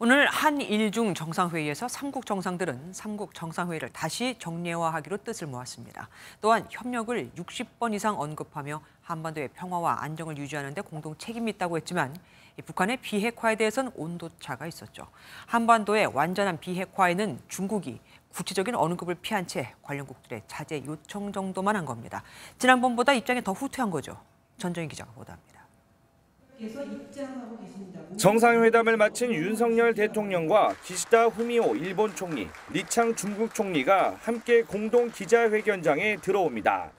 오늘 한일중 정상회의에서 삼국 정상들은 삼국 정상회의를 다시 정례화하기로 뜻을 모았습니다. 또한 협력을 60번 이상 언급하며 한반도의 평화와 안정을 유지하는 데 공동 책임이 있다고 했지만 북한의 비핵화에 대해선 온도차가 있었죠. 한반도의 완전한 비핵화에는 중국이 구체적인 언급을 피한 채 관련국들의 자제 요청 정도만 한 겁니다. 지난번보다 입장이 더 후퇴한 거죠. 전정희 기자가 보도합니다. 계속 입장하고 계십니다. 정상회담을 마친 윤석열 대통령과 기시다 후미오 일본 총리, 리창 중국 총리가 함께 공동 기자회견장에 들어옵니다.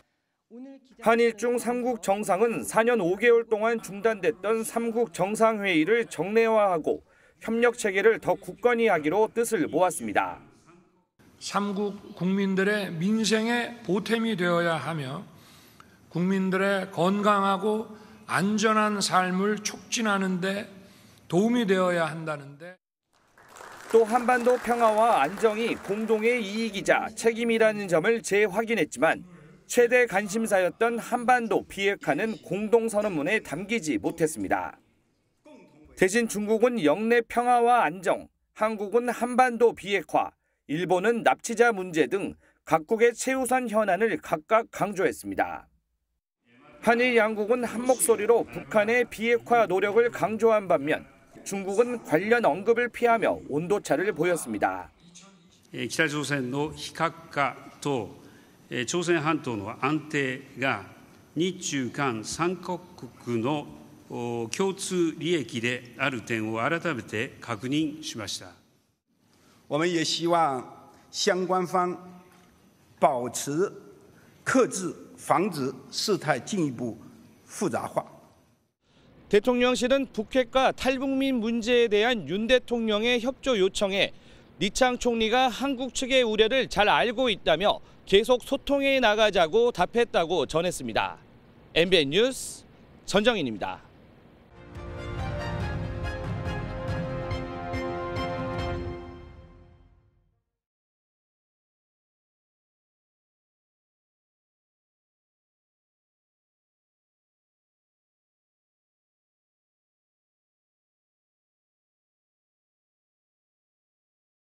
한일 중 3국 정상은 4년 5개월 동안 중단됐던 3국 정상회의를 정례화하고 협력 체계를 더 굳건히 하기로 뜻을 모았습니다. 3국 국민들의 민생의 보탬이 되어야 하며 국민들의 건강하고 안전한 삶을 촉진하는 데 도움이 되어야 한다는데 또 한반도 평화와 안정이 공동의 이익이자 책임이라는 점을 재확인했지만 최대 관심사였던 한반도 비핵화는 공동선언문에 담기지 못했습니다. 대신 중국은 영내 평화와 안정, 한국은 한반도 비핵화, 일본은 납치자 문제 등 각국의 최우선 현안을 각각 강조했습니다. 한일 양국은 한 목소리로 북한의 비핵화 노력을 강조한 반면 중국은관련언급을피하며온도차를보였습니다北朝鮮の非核化と朝鮮半島の安定が日中韓三国の共通利益である点を改めて確認しました。我们也希望相关方保持克制，防止事态进一步复杂化。 대통령실은 북핵과 탈북민 문제에 대한 윤 대통령의 협조 요청에 리창 총리가 한국 측의 우려를 잘 알고 있다며 계속 소통해 나가자고 답했다고 전했습니다. MBN 뉴스 전정인입니다.